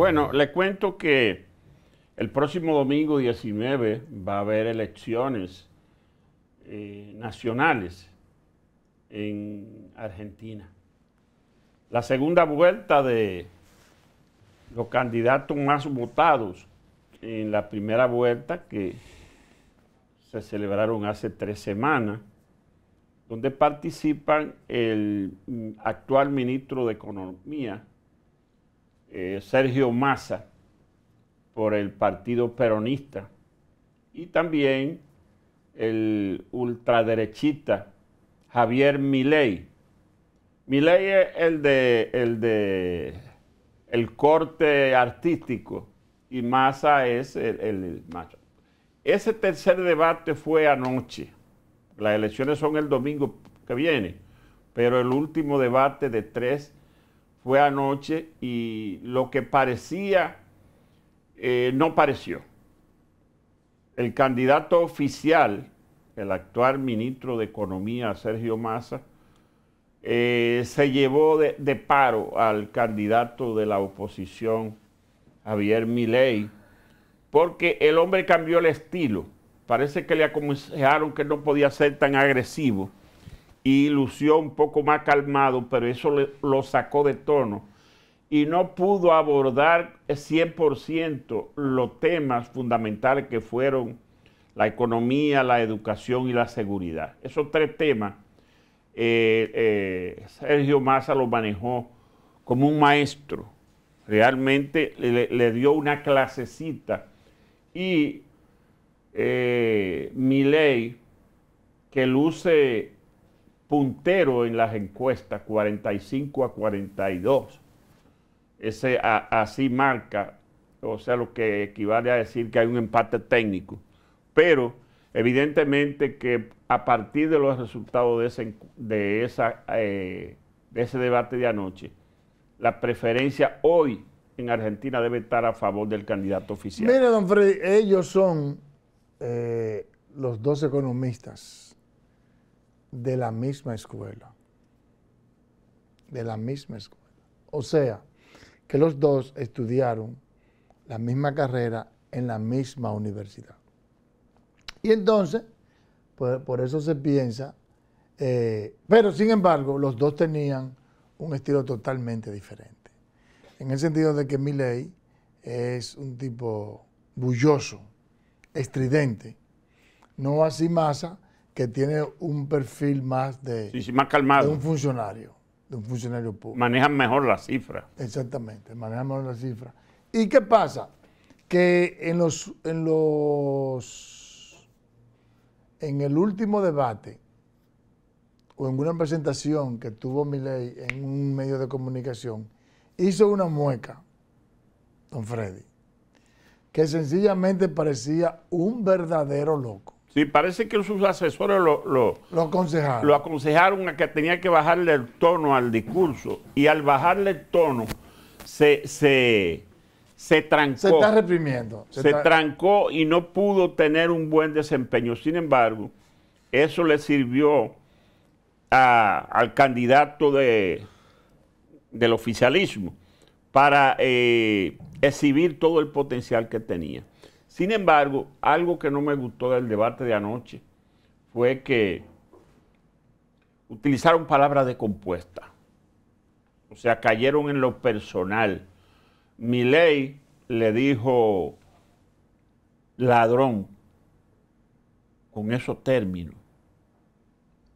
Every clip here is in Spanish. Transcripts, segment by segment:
Bueno, le cuento que el próximo domingo 19 va a haber elecciones eh, nacionales en Argentina. La segunda vuelta de los candidatos más votados en la primera vuelta que se celebraron hace tres semanas, donde participan el mm, actual ministro de Economía, eh, Sergio Massa por el Partido Peronista y también el ultraderechista Javier Milei. Milei es el de, el de el corte artístico y Massa es el, el macho. Ese tercer debate fue anoche. Las elecciones son el domingo que viene, pero el último debate de tres fue anoche y lo que parecía eh, no pareció. El candidato oficial, el actual ministro de Economía, Sergio Massa, eh, se llevó de, paro al candidato de la oposición, Javier Milei, porque el hombre cambió el estilo. Parece que le aconsejaron que no podía ser tan agresivo y lució un poco más calmado, pero eso lo sacó de tono y no pudo abordar 100% los temas fundamentales que fueron la economía, la educación y la seguridad. Esos tres temas eh, eh, Sergio Massa los manejó como un maestro, realmente le, dio una clasecita y eh, ley, que luce puntero en las encuestas, 45 a 42. Ese, así marca, o sea, lo que equivale a decir que hay un empate técnico. Pero evidentemente que a partir de los resultados de ese, de esa, eh, de ese debate de anoche, la preferencia hoy en Argentina debe estar a favor del candidato oficial. Mire, don Freddy, ellos son eh, los dos economistas de la misma escuela. De la misma escuela. O sea, que los dos estudiaron la misma carrera en la misma universidad. Y entonces, pues, por, eso se piensa, eh, pero sin embargo, los dos tenían un estilo totalmente diferente. En el sentido de que Miley es un tipo bulloso, estridente, no así masa, que tiene un perfil más de, más calmado. un funcionario, de un funcionario público. Manejan mejor las cifras. Exactamente, manejan mejor las cifras. ¿Y qué pasa? Que en los, en los, en el último debate, o en una presentación que tuvo Miley en un medio de comunicación, hizo una mueca, don Freddy, que sencillamente parecía un verdadero loco. Sí, parece que sus asesores lo, lo, aconsejaron. a que tenía que bajarle el tono al discurso. Y al bajarle el tono, se, se, trancó. Se está reprimiendo. Se, trancó y no pudo tener un buen desempeño. Sin embargo, eso le sirvió al candidato de, del oficialismo para eh, exhibir todo el potencial que tenía. Sin embargo, algo que no me gustó del debate de anoche fue que utilizaron palabras de compuesta. O sea, cayeron en lo personal. ley le dijo ladrón con esos términos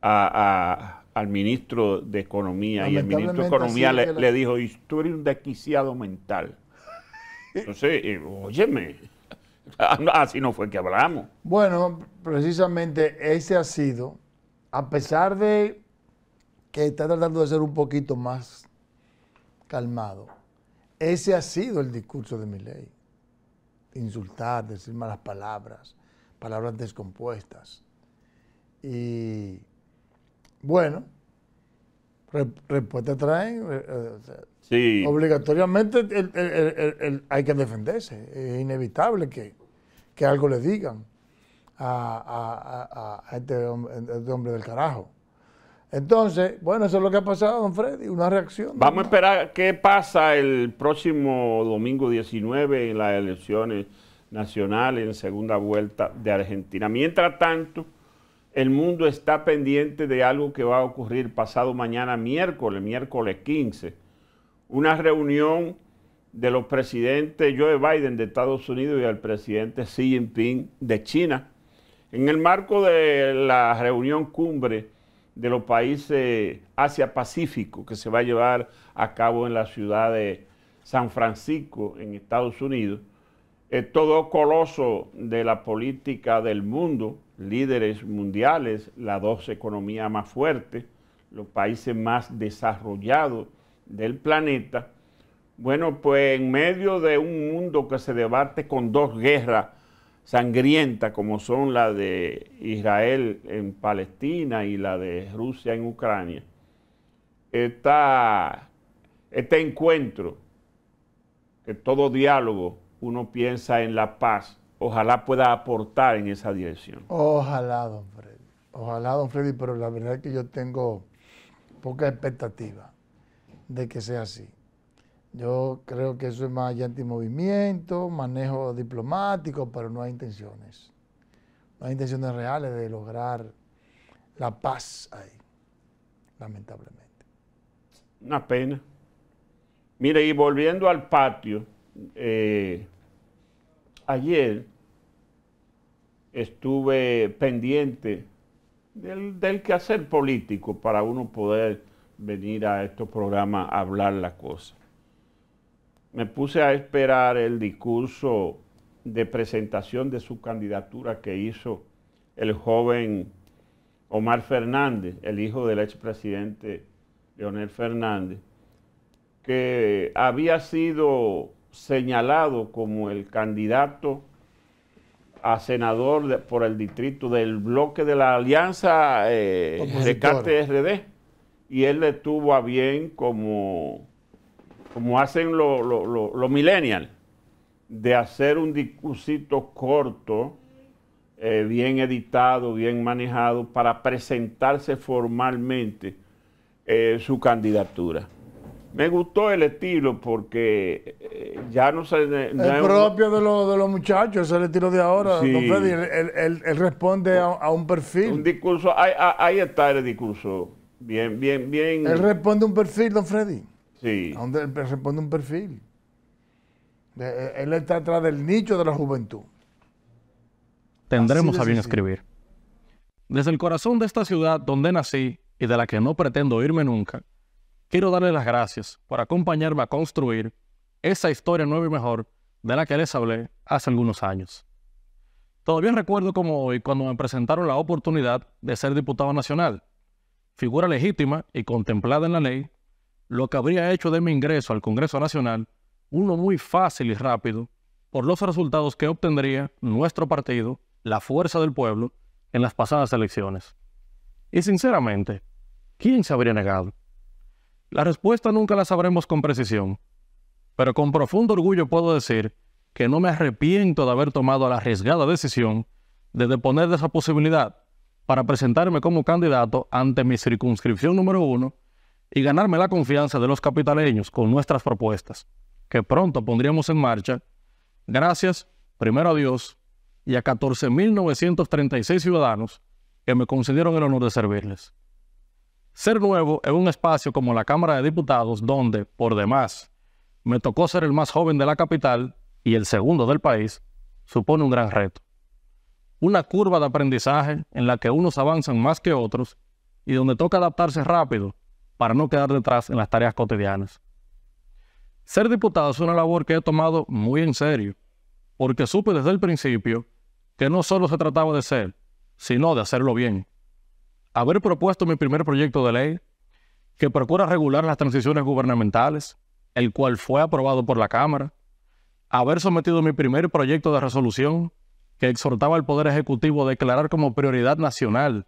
al ministro de Economía y el ministro de Economía le, dijo, historia de un desquiciado mental. Entonces, eh, óyeme. Ah, así no fue que hablamos. Bueno, precisamente ese ha sido, a pesar de que está tratando de ser un poquito más calmado, ese ha sido el discurso de mi ley. Insultar, decir malas palabras, palabras descompuestas. Y bueno, respuesta traen. Obligatoriamente hay que defenderse. Es inevitable que, que algo le digan a, a, a, este este hombre, del carajo. Entonces, bueno, eso es lo que ha pasado, don Freddy, una reacción. Vamos a esperar qué pasa el próximo domingo 19 en las elecciones nacionales en segunda vuelta de Argentina. Mientras tanto... El mundo está pendiente de algo que va a ocurrir pasado mañana miércoles, miércoles 15. Una reunión de los presidentes Joe Biden de Estados Unidos y el presidente Xi Jinping de China. En el marco de la reunión cumbre de los países Asia-Pacífico que se va a llevar a cabo en la ciudad de San Francisco, en Estados Unidos, eh, todo coloso de la política del mundo líderes mundiales, las dos economías más fuertes, los países más desarrollados del planeta, bueno, pues en medio de un mundo que se debate con dos guerras sangrientas, como son la de Israel en Palestina y la de Rusia en Ucrania, está este encuentro, que todo diálogo uno piensa en la paz, ojalá pueda aportar en esa dirección. Ojalá, don Freddy. Ojalá, don Freddy, pero la verdad es que yo tengo poca expectativa de que sea así. Yo creo que eso es más anti antimovimiento, manejo diplomático, pero no hay intenciones. No hay intenciones reales de lograr la paz ahí, lamentablemente. Una pena. Mire, y volviendo al patio, eh, ayer estuve pendiente del, quehacer político para uno poder venir a estos programas a hablar la cosa. Me puse a esperar el discurso de presentación de su candidatura que hizo el joven Omar Fernández, el hijo del expresidente Leonel Fernández, que había sido señalado como el candidato a senador por el distrito del bloque de la Alianza de eh, Rescate RD. Y él le tuvo a bien como, como hacen los millennials, de hacer un discursito corto, eh, bien editado, bien manejado, para presentarse formalmente eh, su candidatura. Me gustó el estilo porque eh, ya no se... No propio de, de los muchachos, es el estilo de ahora. Don Freddy, él, responde a, un perfil. Un discurso, ahí, está el discurso. Bien, bien, bien. Él responde a un perfil, don Freddy. Sí. Donde responde un perfil. Eh, él está atrás del nicho de la juventud. Tendremos a bien escribir. Desde el corazón de esta ciudad donde nací y de la que no pretendo irme nunca, quiero darles las gracias por acompañarme a construir esa historia nueva y mejor de la que les hablé hace algunos años. Todavía recuerdo como hoy cuando me presentaron la oportunidad de ser diputado nacional, figura legítima y contemplada en la ley, lo que habría hecho de mi ingreso al Congreso Nacional uno muy fácil y rápido por los resultados que obtendría nuestro partido, la fuerza del pueblo, en las pasadas elecciones. Y sinceramente, ¿quién se habría negado? La respuesta nunca la sabremos con precisión, pero con profundo orgullo puedo decir que no me arrepiento de haber tomado la arriesgada decisión de deponer de esa posibilidad para presentarme como candidato ante mi circunscripción número uno y ganarme la confianza de los capitaleños con nuestras propuestas, que pronto pondríamos en marcha, gracias primero a Dios y a 14.936 ciudadanos que me concedieron el honor de servirles. Ser nuevo en un espacio como la Cámara de Diputados, donde, por demás, me tocó ser el más joven de la capital y el segundo del país, supone un gran reto. Una curva de aprendizaje en la que unos avanzan más que otros y donde toca adaptarse rápido para no quedar detrás en las tareas cotidianas. Ser diputado es una labor que he tomado muy en serio, porque supe desde el principio que no solo se trataba de ser, sino de hacerlo bien haber propuesto mi primer proyecto de ley que procura regular las transiciones gubernamentales, el cual fue aprobado por la Cámara, haber sometido mi primer proyecto de resolución que exhortaba al Poder Ejecutivo a declarar como prioridad nacional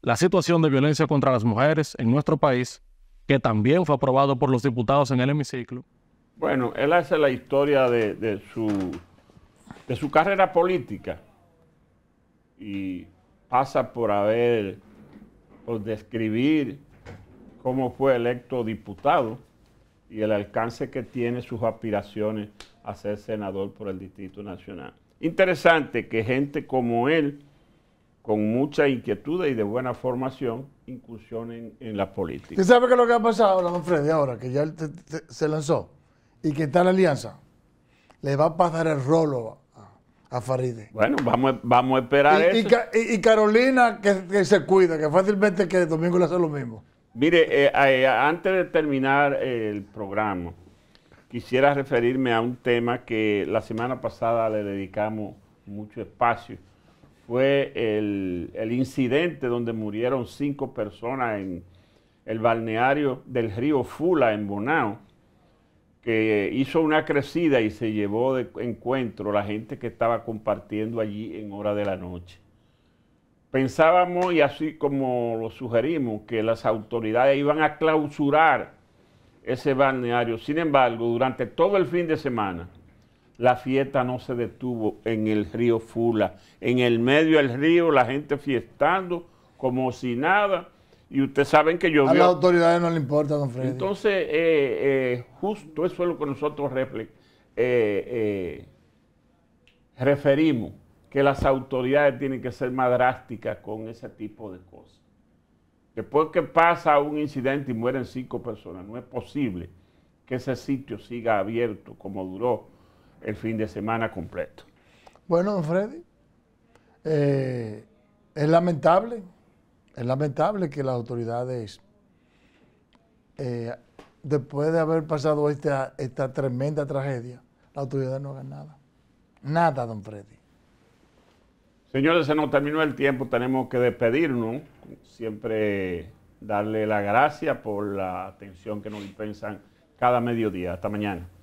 la situación de violencia contra las mujeres en nuestro país, que también fue aprobado por los diputados en el hemiciclo. Bueno, él hace la historia de, de su, de su carrera política y pasa por haber por describir cómo fue electo diputado y el alcance que tiene sus aspiraciones a ser senador por el Distrito Nacional. Interesante que gente como él, con mucha inquietud y de buena formación, incursionen en, la política. ¿Usted sabe qué es lo que ha pasado, don Freddy, ahora que ya se lanzó y que está la alianza? Le va a pasar el rolo a Faride. Bueno, vamos, vamos a esperar y, Y, Carolina que, se cuida, que fácilmente que el domingo le hace lo mismo. Mire, eh, eh, antes de terminar el programa, quisiera referirme a un tema que la semana pasada le dedicamos mucho espacio. Fue el incidente donde murieron cinco personas en el balneario del río Fula, en Bonao que hizo una crecida y se llevó de encuentro la gente que estaba compartiendo allí en hora de la noche. Pensábamos, y así como lo sugerimos, que las autoridades iban a clausurar ese balneario. Sin embargo, durante todo el fin de semana, la fiesta no se detuvo en el río Fula. En el medio del río, la gente fiestando como si nada y ustedes saben que yo... A las autoridades no le importa, don Freddy. Entonces, eh, eh, justo eso es lo que nosotros eh, referimos, que las autoridades tienen que ser más drásticas con ese tipo de cosas. Después que pasa un incidente y mueren cinco personas, no es posible que ese sitio siga abierto como duró el fin de semana completo. Bueno, don Freddy, es lamentable es lamentable que las autoridades, eh, después de haber pasado esta, tremenda tragedia, las autoridades no hagan nada. Nada, don Freddy. Señores, se nos terminó el tiempo, tenemos que despedirnos. Siempre darle la gracia por la atención que nos dispensan cada mediodía. Hasta mañana.